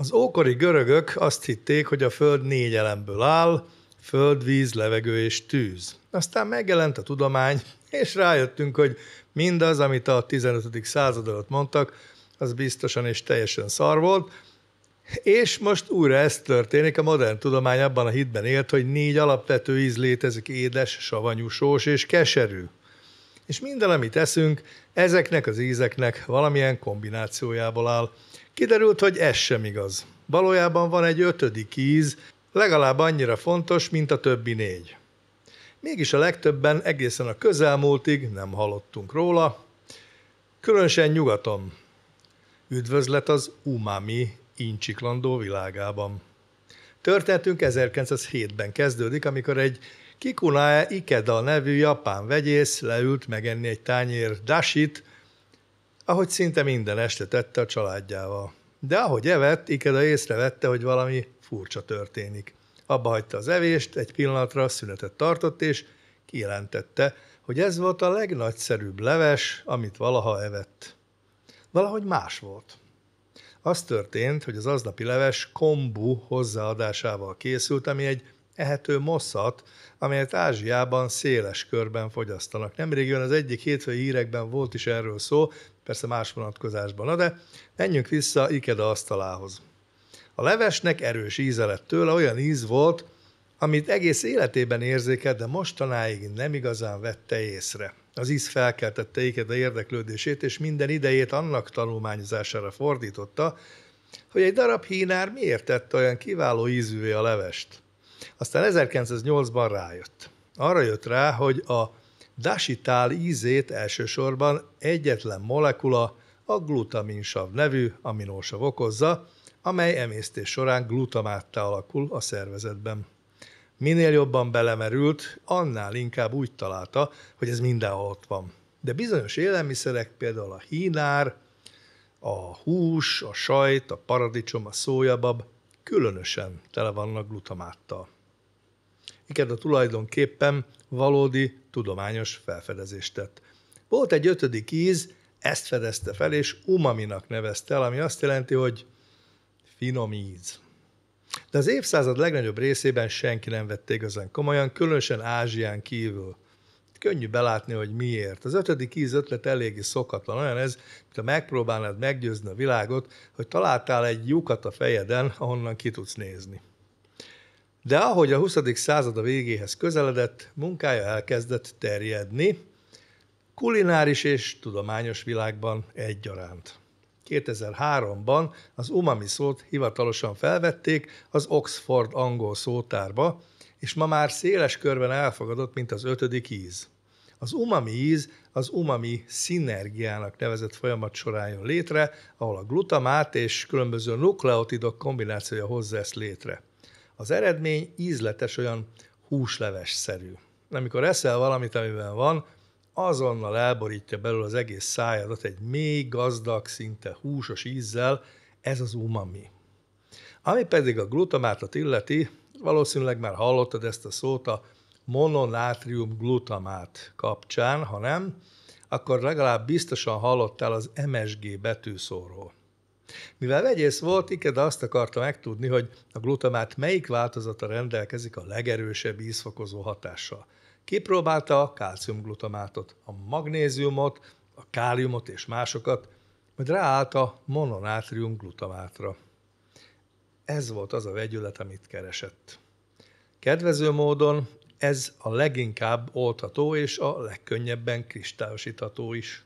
Az ókori görögök azt hitték, hogy a Föld négy elemből áll, föld, víz, levegő és tűz. Aztán megjelent a tudomány, és rájöttünk, hogy mindaz, amit a 15. század alatt mondtak, az biztosan és teljesen szar volt, és most újra ez történik, a modern tudomány abban a hitben élt, hogy négy alapvető íz létezik, édes, savanyú, sós és keserű és minden, amit eszünk, ezeknek az ízeknek valamilyen kombinációjából áll. Kiderült, hogy ez sem igaz. Valójában van egy ötödik íz, legalább annyira fontos, mint a többi négy. Mégis a legtöbben egészen a közelmúltig nem hallottunk róla, különösen nyugaton. Üdvözlet az umami incsiklandó világában. Történetünk 1907-ben kezdődik, amikor egy Kikunae Ikeda nevű japán vegyész leült megenni egy tányér dasit, ahogy szinte minden este tette a családjával. De ahogy evett, Ikeda észrevette, hogy valami furcsa történik. Abba hagyta az evést, egy pillanatra szünetet tartott, és kijelentette, hogy ez volt a legnagyszerűbb leves, amit valaha evett. Valahogy más volt. Az történt, hogy az aznapi leves kombu hozzáadásával készült, ami egy ehető moszat, amelyet Ázsiában széles körben fogyasztanak. jön az egyik hétfői hírekben volt is erről szó, persze más vonatkozásban, Na de menjünk vissza Ikeda asztalához. A levesnek erős íze lett tőle, olyan íz volt, amit egész életében érzékelt, de mostanáig nem igazán vette észre. Az íz felkeltette Ikeda érdeklődését, és minden idejét annak tanulmányozására fordította, hogy egy darab hínár miért tette olyan kiváló ízűvé a levest. Aztán 1908-ban rájött. Arra jött rá, hogy a dasitál ízét elsősorban egyetlen molekula, a glutaminsav nevű aminósav okozza, amely emésztés során glutamátta alakul a szervezetben. Minél jobban belemerült, annál inkább úgy találta, hogy ez mindenhol ott van. De bizonyos élelmiszerek, például a hínár, a hús, a sajt, a paradicsom, a szójabab különösen tele vannak glutamáttal. a tulajdonképpen valódi tudományos felfedezést tett. Volt egy ötödik íz, ezt fedezte fel, és umaminak nevezte el, ami azt jelenti, hogy finom íz. De az évszázad legnagyobb részében senki nem vette igazán komolyan, különösen Ázsián kívül – könnyű belátni, hogy miért. Az ötödik íz ötlet eléggé szokatlan. Olyan ez, te megpróbálnád meggyőzni a világot, hogy találtál egy lyukat a fejeden, ahonnan ki tudsz nézni. De ahogy a 20. század a végéhez közeledett, munkája elkezdett terjedni, kulináris és tudományos világban egyaránt. 2003-ban az umami szót hivatalosan felvették az Oxford angol szótárba, és ma már széles körben elfogadott, mint az ötödik íz. Az umami íz az umami szinergiának nevezett folyamat során jön létre, ahol a glutamát és különböző nukleotidok kombinációja hozza ezt létre. Az eredmény ízletes, olyan húsleves-szerű. Amikor eszel valamit, amiben van, azonnal elborítja belőle az egész szájadat egy mély, gazdag, szinte húsos ízzel, ez az umami. Ami pedig a glutamátot illeti, valószínűleg már hallottad ezt a szót a mononátrium glutamát kapcsán, ha nem, akkor legalább biztosan hallottál az MSG betűszóról. Mivel vegyész volt, iked azt akarta megtudni, hogy a glutamát melyik változata rendelkezik a legerősebb ízfokozó hatással. Kipróbálta a kálciumglutamátot, a magnéziumot, a káliumot és másokat, majd ráállt a mononátrium glutamátra ez volt az a vegyület, amit keresett. Kedvező módon ez a leginkább oltható és a legkönnyebben kristályosítható is.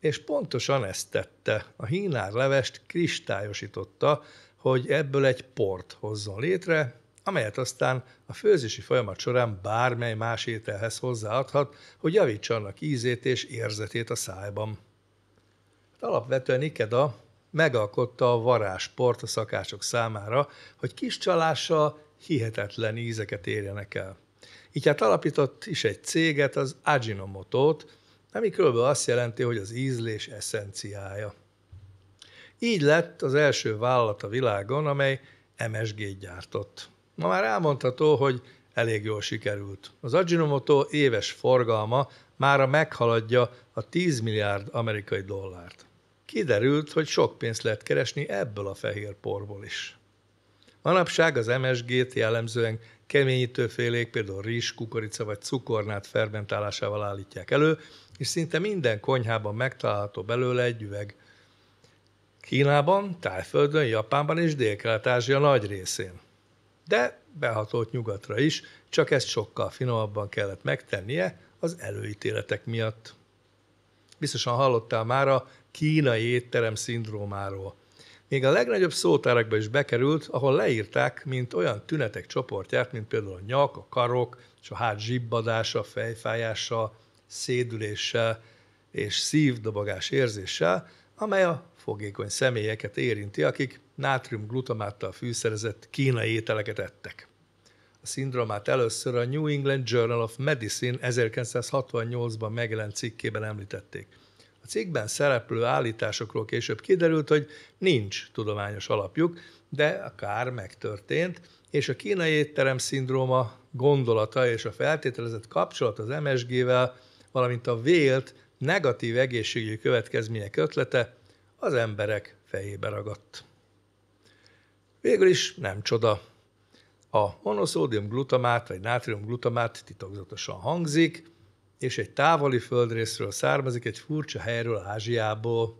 És pontosan ezt tette. A hínár levest kristályosította, hogy ebből egy port hozzon létre, amelyet aztán a főzési folyamat során bármely más ételhez hozzáadhat, hogy javítsa annak ízét és érzetét a szájban. Hát alapvetően Ikeda megalkotta a varázsport a szakácsok számára, hogy kis csalással hihetetlen ízeket érjenek el. Így hát alapított is egy céget, az ajinomoto ami körülbelül azt jelenti, hogy az ízlés eszenciája. Így lett az első vállalat a világon, amely MSG-t gyártott. Ma már elmondható, hogy elég jól sikerült. Az Ajinomoto éves forgalma mára meghaladja a 10 milliárd amerikai dollárt kiderült, hogy sok pénzt lehet keresni ebből a fehér porból is. Manapság az MSG-t jellemzően keményítőfélék, például rizs, kukorica vagy cukornát fermentálásával állítják elő, és szinte minden konyhában megtalálható belőle egy üveg. Kínában, Tájföldön, Japánban és Dél-Kelet-Ázsia nagy részén. De behatolt nyugatra is, csak ezt sokkal finomabban kellett megtennie az előítéletek miatt. Biztosan hallottál már a kínai étterem szindrómáról. Még a legnagyobb szótárakba is bekerült, ahol leírták, mint olyan tünetek csoportját, mint például a nyak, a karok, és a hát zsibbadása, fejfájása, szédüléssel és szívdobogás érzéssel, amely a fogékony személyeket érinti, akik glutamáttal fűszerezett kínai ételeket ettek. A szindromát először a New England Journal of Medicine 1968-ban megjelent cikkében említették – cégben szereplő állításokról később kiderült, hogy nincs tudományos alapjuk, de a kár megtörtént, és a kínai étterem szindróma gondolata és a feltételezett kapcsolat az MSG-vel, valamint a vélt negatív egészségű következmények ötlete az emberek fejébe ragadt. Végül is nem csoda. A monoszódium glutamát vagy nátrium glutamát titokzatosan hangzik, és egy távoli földrészről származik, egy furcsa helyről Ázsiából.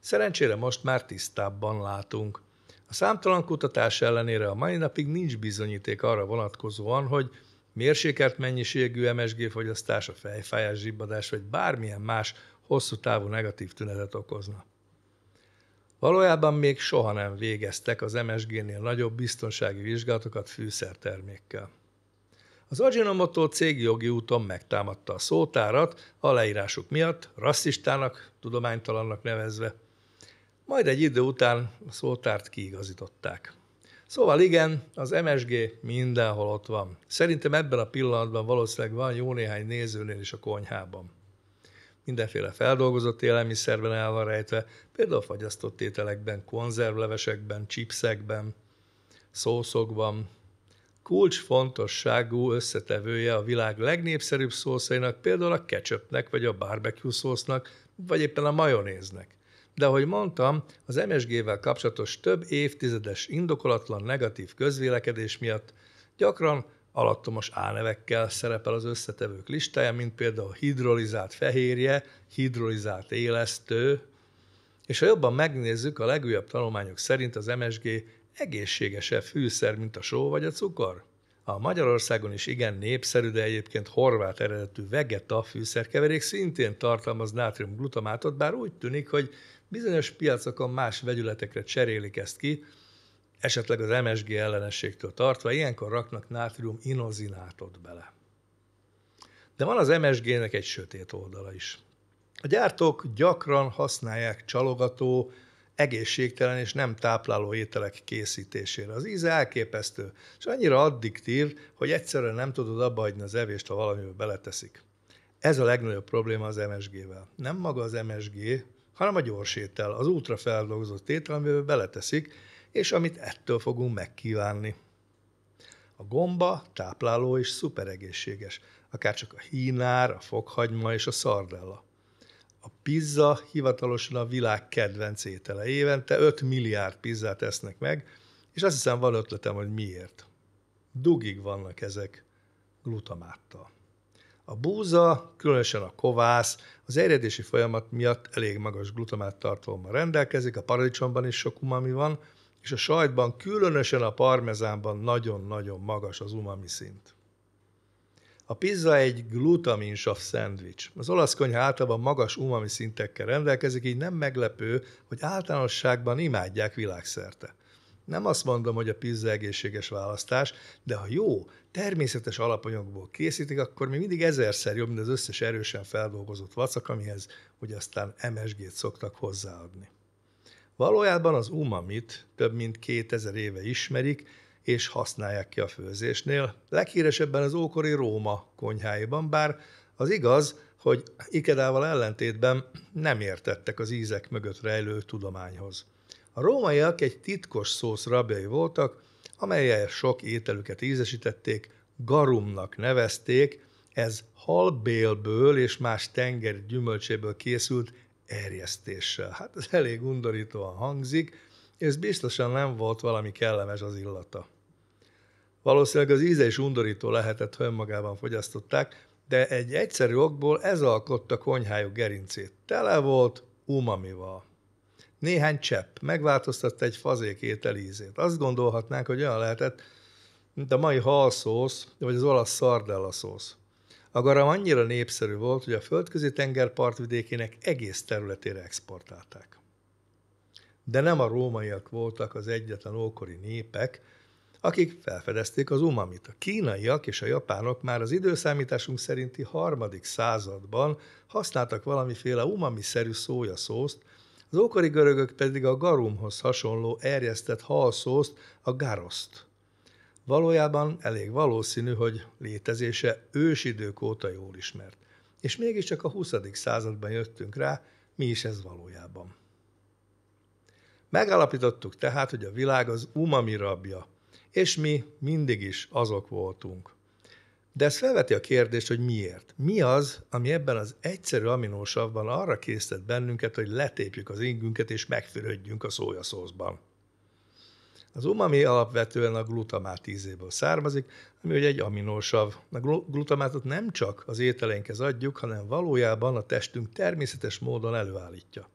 Szerencsére most már tisztábban látunk. A számtalan kutatás ellenére a mai napig nincs bizonyíték arra vonatkozóan, hogy mérsékelt mennyiségű MSG fogyasztás, a fejfájás, zsibbadás vagy bármilyen más hosszú távú negatív tünetet okozna. Valójában még soha nem végeztek az MSG-nél nagyobb biztonsági vizsgálatokat fűszertermékkel. Az Ajinomoto cég jogi úton megtámadta a szótárat, a leírásuk miatt, rasszistának, tudománytalannak nevezve. Majd egy idő után a szótárt kiigazították. Szóval igen, az MSG mindenhol ott van. Szerintem ebben a pillanatban valószínűleg van jó néhány nézőnél is a konyhában. Mindenféle feldolgozott élelmiszerben el van rejtve, például fagyasztott ételekben, konzervlevesekben, chipsekben, szószokban, kulcsfontosságú összetevője a világ legnépszerűbb szószainak, például a ketchupnek, vagy a barbecue szósznak, vagy éppen a majonéznek. De ahogy mondtam, az MSG-vel kapcsolatos több évtizedes indokolatlan negatív közvélekedés miatt gyakran alattomos álnevekkel szerepel az összetevők listája, mint például hidrolizált fehérje, hidrolizált élesztő, és ha jobban megnézzük, a legújabb tanulmányok szerint az MSG egészségesebb fűszer, mint a só vagy a cukor? A Magyarországon is igen népszerű, de egyébként horvát eredetű vegeta fűszerkeverék szintén tartalmaz nátriumglutamátot, bár úgy tűnik, hogy bizonyos piacokon más vegyületekre cserélik ezt ki, esetleg az MSG ellenességtől tartva, ilyenkor raknak nátrium inozinátot bele. De van az MSG-nek egy sötét oldala is. A gyártók gyakran használják csalogató, egészségtelen és nem tápláló ételek készítésére. Az íze elképesztő, és annyira addiktív, hogy egyszerűen nem tudod abba hagyni az evést, ha valamivel beleteszik. Ez a legnagyobb probléma az MSG-vel. Nem maga az MSG, hanem a gyorsétel, az ultrafeldolgozott étel, amivel beleteszik, és amit ettől fogunk megkívánni. A gomba tápláló és szuperegészséges, akár csak a hínár, a fokhagyma és a szardella a pizza hivatalosan a világ kedvenc étele. Évente 5 milliárd pizzát esznek meg, és azt hiszem van ötletem, hogy miért. Dugig vannak ezek glutamáttal. A búza, különösen a kovász, az erjedési folyamat miatt elég magas glutamát tartalommal rendelkezik, a paradicsomban is sok umami van, és a sajtban, különösen a parmezánban nagyon-nagyon magas az umami szint. A pizza egy glutaminsav szendvics. Az olasz konyha általában magas umami szintekkel rendelkezik, így nem meglepő, hogy általánosságban imádják világszerte. Nem azt mondom, hogy a pizza egészséges választás, de ha jó, természetes alapanyagból készítik, akkor még mindig ezerszer jobb, mint az összes erősen feldolgozott vacak, amihez hogy aztán MSG-t szoktak hozzáadni. Valójában az umamit több mint 2000 éve ismerik, és használják ki a főzésnél, leghíresebben az ókori Róma konyháiban, bár az igaz, hogy Ikedával ellentétben nem értettek az ízek mögött rejlő tudományhoz. A rómaiak egy titkos szósz rabjai voltak, amelyel sok ételüket ízesítették, garumnak nevezték, ez halbélből és más tengeri gyümölcséből készült erjesztéssel. Hát ez elég undorítóan hangzik, és biztosan nem volt valami kellemes az illata. Valószínűleg az íze is undorító lehetett, ha önmagában fogyasztották, de egy egyszerű okból ez alkotta konyhájuk gerincét. Tele volt umamival. Néhány csepp megváltoztatta egy fazék étel ízét. Azt gondolhatnánk, hogy olyan lehetett, mint a mai halszósz, vagy az olasz szardella szósz. A garam annyira népszerű volt, hogy a földközi tenger partvidékének egész területére exportálták. De nem a rómaiak voltak az egyetlen ókori népek, akik felfedezték az umamit. A kínaiak és a japánok már az időszámításunk szerinti harmadik században használtak valamiféle umami-szerű szójaszószt, az ókori görögök pedig a garumhoz hasonló erjesztett halszószt, a garoszt. Valójában elég valószínű, hogy létezése ősidők óta jól ismert. És mégiscsak a 20. században jöttünk rá, mi is ez valójában. Megállapítottuk tehát, hogy a világ az umami rabja, és mi mindig is azok voltunk. De ez felveti a kérdést, hogy miért. Mi az, ami ebben az egyszerű aminósavban arra késztet bennünket, hogy letépjük az ingünket és megfürödjünk a szójaszózban? Az umami alapvetően a glutamát ízéből származik, ami ugye egy aminósav. A glutamátot nem csak az ételeinkhez adjuk, hanem valójában a testünk természetes módon előállítja.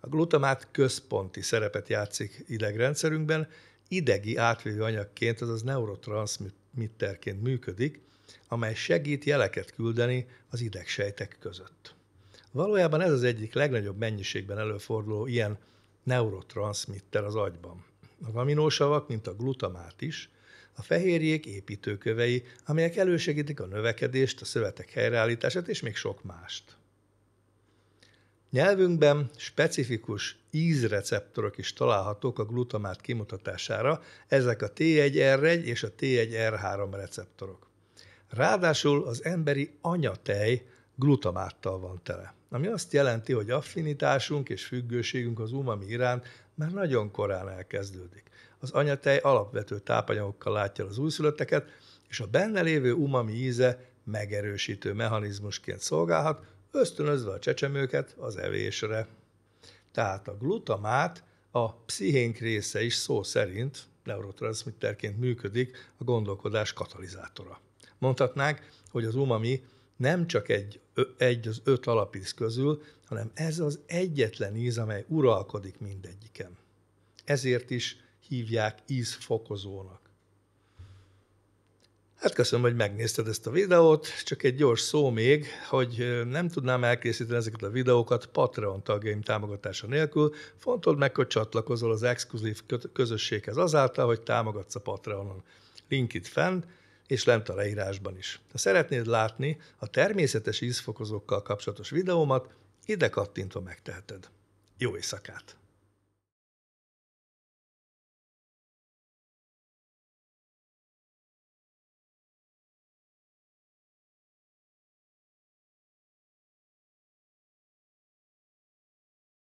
A glutamát központi szerepet játszik idegrendszerünkben, idegi átvívő anyagként, azaz neurotranszmitterként működik, amely segít jeleket küldeni az idegsejtek között. Valójában ez az egyik legnagyobb mennyiségben előforduló ilyen neurotranszmitter az agyban. A aminósavak, mint a glutamát is, a fehérjék építőkövei, amelyek elősegítik a növekedést, a szövetek helyreállítását és még sok mást. Nyelvünkben specifikus ízreceptorok is találhatók a glutamát kimutatására, ezek a T1R1 és a T1R3 receptorok. Ráadásul az emberi anyatej glutamáttal van tele, ami azt jelenti, hogy affinitásunk és függőségünk az umami iránt már nagyon korán elkezdődik. Az anyatej alapvető tápanyagokkal látja az újszülötteket, és a benne lévő umami íze megerősítő mechanizmusként szolgálhat, ösztönözve a csecsemőket az evésre. Tehát a glutamát a pszichénk része is szó szerint neurotranszmitterként működik, a gondolkodás katalizátora. Mondhatnánk, hogy az umami nem csak egy, egy az öt alapíz közül, hanem ez az egyetlen íz, amely uralkodik mindegyiken. Ezért is hívják ízfokozónak. Hát köszönöm, hogy megnézted ezt a videót. Csak egy gyors szó még, hogy nem tudnám elkészíteni ezeket a videókat Patreon tagjaim támogatása nélkül. Fontold meg, hogy csatlakozol az exkluzív közösséghez azáltal, hogy támogatsz a Patreonon. Link itt fent, és lent a leírásban is. Ha szeretnéd látni a természetes ízfokozókkal kapcsolatos videómat, ide kattintva megteheted. Jó éjszakát!